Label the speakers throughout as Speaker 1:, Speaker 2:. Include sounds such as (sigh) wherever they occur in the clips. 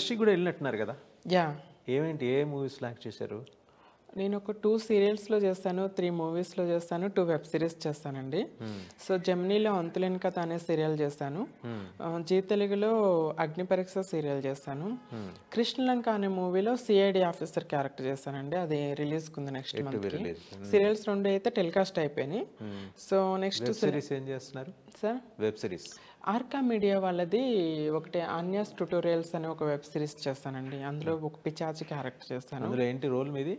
Speaker 1: Industry కూడా వెళ్ళినట్టున్నారు కదా యా ఏమేంటి ఏ మూవీస్ లాక్ చేశారు
Speaker 2: నేను ఒక టూ సీరియల్స్లో చేస్తాను త్రీ మూవీస్ లో చేస్తాను టూ వెబ్ సిరీస్ చేస్తానండి hmm. సో జమినీలో అంతులేని కథ అనే సీరియల్ చేస్తాను hmm. జీ తెలుగులో అగ్నిపరీక్ష సీరియల్ చేస్తాను hmm. కృష్ణలంక అనే మూవీలో సిఐడి ఆఫీసర్ క్యారెక్టర్ చేస్తానండి అది రిలీజ్ ఉంది నెక్స్ట్ మంత్ సీరియల్స్ రెండు అయితే టెలికాస్ట్ అయిపోయినాయి సో నెక్స్ట్ సిరీస్ ఏం చేస్తున్నారు sir web series Arka Media వాళ్ళది ఒకటి అన్యాస్ ట్యూటోరియల్స్ అనే ఒక వెబ్ సిరీస్ చేస్తానండి అందులో ఒక పిచాచి క్యారెక్టర్ చేస్తాను ఏంటి రోల్ మీది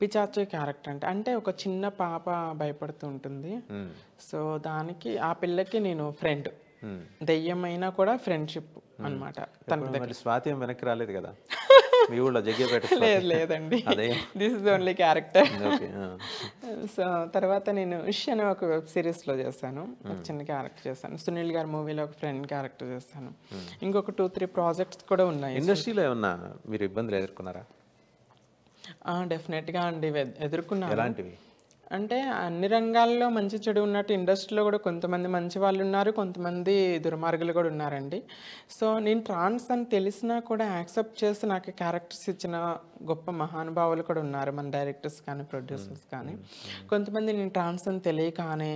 Speaker 2: పిచాచే క్యారెక్టర్ అంటే అంటే ఒక చిన్న పాప భయపడుతూ ఉంటుంది hmm. సో దానికి ఆ పిల్లకి నేను ఫ్రెండ్ hmm. దెయ్యమైనా కూడా ఫ్రెండ్షిప్
Speaker 1: hmm. అనమాట తన స్వాతి వెనక్కి రాలేదు కదా మీ (laughs) లేదు లేదండి this is only character
Speaker 2: so తర్వాత నేను ఇష్ అనే ఒక వెబ్ సిరీస్లో చేశాను చిన్న క్యారెక్టర్ చేశాను సునీల్ గారి మూవీలో ఒక ఫ్రెండ్ క్యారెక్టర్ చేస్తాను ఇంకొక టూ త్రీ ప్రాజెక్ట్స్ కూడా ఉన్నాయి ఇండస్ట్రీలో
Speaker 1: ఏమన్నా మీరు ఇబ్బందులు ఎదుర్కొన్నారా
Speaker 2: డెఫినెట్గా అండి ఎదుర్కొన్నా ఎలాంటివి అంటే అన్ని రంగాల్లో మంచి చెడు ఉన్నట్టు ఇండస్ట్రీలో కూడా కొంతమంది మంచి వాళ్ళు ఉన్నారు కొంతమంది దుర్మార్గులు కూడా ఉన్నారండి సో నేను ట్రాన్స్ అని తెలిసినా కూడా యాక్సెప్ట్ చేసి నాకు క్యారెక్టర్స్ ఇచ్చిన గొప్ప మహానుభావులు కూడా ఉన్నారు మన డైరెక్టర్స్ కానీ ప్రొడ్యూసర్స్ కానీ కొంతమంది నేను ట్రాన్స్ అని తెలియకనే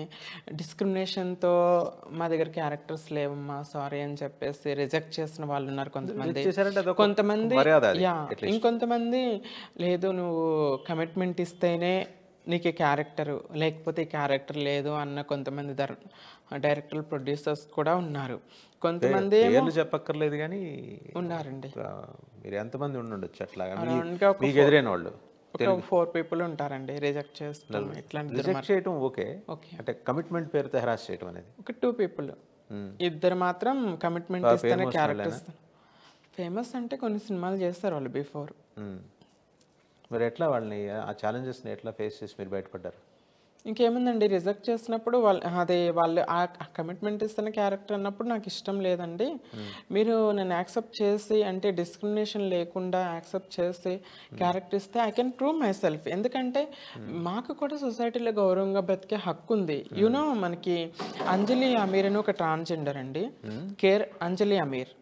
Speaker 2: డిస్క్రిమినేషన్తో మా దగ్గర క్యారెక్టర్స్ లేవమ్మా సారీ అని చెప్పేసి రిజెక్ట్ చేసిన వాళ్ళు ఉన్నారు కొంతమంది కొంతమంది యా ఇంకొంతమంది లేదు నువ్వు కమిట్మెంట్ ఇస్తేనే నీకు క్యారెక్టర్ లేకపోతే క్యారెక్టర్ లేదు అన్న కొంతమంది డైరెక్టర్లు ప్రొడ్యూసర్స్ కూడా ఉన్నారు కొంతమంది
Speaker 1: చెప్పక్కర్లేదు కానీ ఉన్నారండి మీరు ఎంతమంది ఉండొచ్చు అట్లాగా మీకు ఎదురైన వాళ్ళు ఫోర్ పీపుల్ ఉంటారండి రిజెక్ట్ చేస్తాం ఇట్లాంటి రిజెక్ట్ చేయడం ఓకే ఓకే అంటే కమిట్మెంట్ పేరుతో హెరాస్ చేయడం అనేది
Speaker 2: ఒక టూ పీపుల్ ఇద్దరు మాత్రం కమిట్మెంట్ ఇస్తేనే క్యారెక్టర్ ఫేమస్ అంటే కొన్ని సినిమాలు చేస్తారు వాళ్ళు బిఫోర్
Speaker 1: మరి ఎట్లా వాళ్ళని ఆ ఛాలెంజెస్ని ఎట్లా ఫేస్ చేసి మీరు బయటపడ్డారు
Speaker 2: ఇంకేముందండి రిజెక్ట్ చేసినప్పుడు వాళ్ళు అదే వాళ్ళు ఆ కమిట్మెంట్ ఇస్తున్న క్యారెక్టర్ అన్నప్పుడు నాకు ఇష్టం లేదండి మీరు నేను యాక్సెప్ట్ చేసి అంటే డిస్క్రిమినేషన్ లేకుండా యాక్సెప్ట్ చేసి క్యారెక్టర్ ఇస్తే I can prove myself ఎందుకంటే మాకు కూడా సొసైటీలో గౌరవంగా బతికే హక్కు ఉంది యూనో మనకి అంజలి అమీర్ అని ఒక ట్రాన్స్జెండర్ అండి కేర్ Anjali Ameer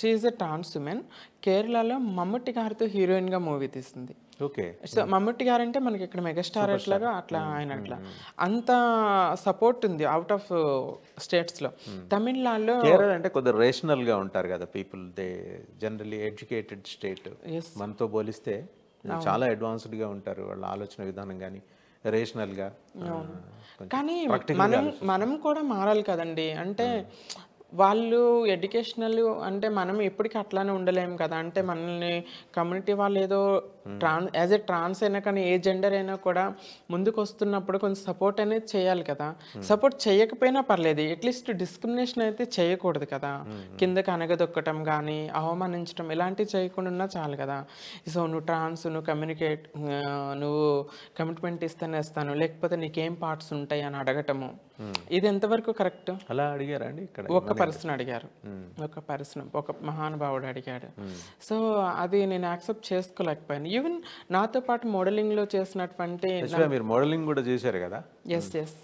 Speaker 2: she is a trans woman కేరళలో మమ్మట్టి గారితో హీరోయిన్గా మూవీ తీసింది ఓకే సో మమ్మట్టి గారు అంటే మనకి ఇక్కడ మెగాస్టార్ అట్లాగా అట్లా hmm, ఆయన అట్లా hmm, hmm. అంత సపోర్ట్ ఉంది అవుట్ ఆఫ్ స్టేట్స్ లో తమిళనాడులో
Speaker 1: అంటే కొద్దిగా రేషనల్ గా ఉంటారు కదా people they generally educated state మనతో పోలిస్తే చాలా అడ్వాన్స్డ్ గా ఉంటారు వాళ్ళ ఆలోచన విధానం కానీ గా కానీ మనం
Speaker 2: మనం కూడా మారాలి కదండి అంటే వాళ్ళు ఎడ్యుకేషనల్ అంటే మనం ఎప్పటికీ అట్లానే ఉండలేము కదా అంటే మనల్ని కమ్యూనిటీ వాళ్ళు ఏదో ట్రాన్స్ యాజ్ ఏ ట్రాన్స్ అయినా కానీ ఏ జెండర్ అయినా కూడా ముందుకు వస్తున్నప్పుడు కొంచెం సపోర్ట్ అనేది చేయాలి కదా సపోర్ట్ చేయకపోయినా పర్లేదు అట్లీస్ట్ డిస్క్రిమినేషన్ అయితే చేయకూడదు కదా కిందకి అనగదొక్కటం కానీ అవమానించడం ఇలాంటివి చేయకుండా ఉన్నా చాలు కదా సో నువ్వు ట్రాన్స్ నువ్వు కమ్యూనికేట్ నువ్వు కమిట్మెంట్ ఇస్తేనే ఇస్తాను లేకపోతే నీకేం పార్ట్స్ ఉంటాయి అని అడగటము ఇది ఎంతవరకు కరెక్ట్ అలా అడిగారండి అండి ఒక పర్సన్ అడిగారు ఒక పర్సన్ ఒక మహానుభావుడు అడిగాడు సో అది నేను యాక్సెప్ట్ చేసుకోలేకపోయాను ఈవెన్ నాతో పాటు లో చేసినటువంటి మీరు
Speaker 1: మోడలింగ్ కూడా చేశారు కదా
Speaker 2: ఎస్ ఎస్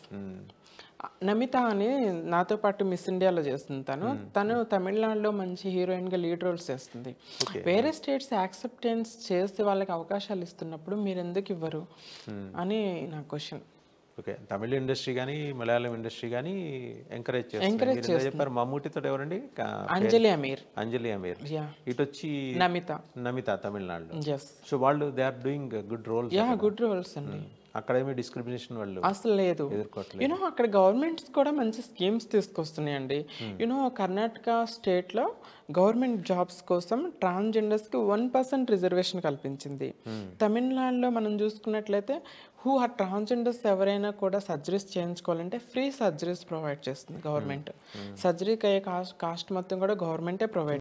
Speaker 2: నమిత అని నాతో పాటు మిస్ ఇండియాలో చేస్తుంది తను తను తమిళనాడులో మంచి హీరోయిన్గా లీడ్ రోల్స్ చేస్తుంది వేరే స్టేట్స్ యాక్సెప్టెన్స్ చేస్తే వాళ్ళకి అవకాశాలు ఇస్తున్నప్పుడు మీరు ఎందుకు ఇవ్వరు అని నా క్వశ్చన్
Speaker 1: ఓకే తమిళ ఇండస్ట్రీ కానీ మలయాళం ఇండస్ట్రీ కానీ ఎంకరేజ్ చేస్తారు చెప్పారు మమ్మూటితో ఎవరండి అంజలి అమీర్ అంజలి అమీర్ ఇటు వచ్చి నమిత నమిత తమిళనాడు సో వాళ్ళు they are doing good roles ya good roles అండి hmm. అక్కడేమీ డిస్క్రిమినేషన్ వాళ్ళు అసలు లేదు యూనో
Speaker 2: అక్కడ గవర్నమెంట్స్ కూడా మంచి స్కీమ్స్ తీసుకొస్తున్నాయండి యూనో hmm. కర్ణాటక స్టేట్లో గవర్నమెంట్ జాబ్స్ కోసం ట్రాన్స్జెండర్స్కి వన్ పర్సెంట్ రిజర్వేషన్ కల్పించింది hmm. తమిళనాడులో మనం చూసుకున్నట్లయితే హూ ఆ ట్రాన్స్జెండర్స్ ఎవరైనా కూడా సర్జరీస్ చేయించుకోవాలంటే ఫ్రీ సర్జరీస్ ప్రొవైడ్ చేస్తుంది గవర్నమెంట్ hmm. సర్జరీకి అయ్యే కాస్ట్ కాస్ట్ మొత్తం కూడా గవర్నమెంటే ప్రొవైడ్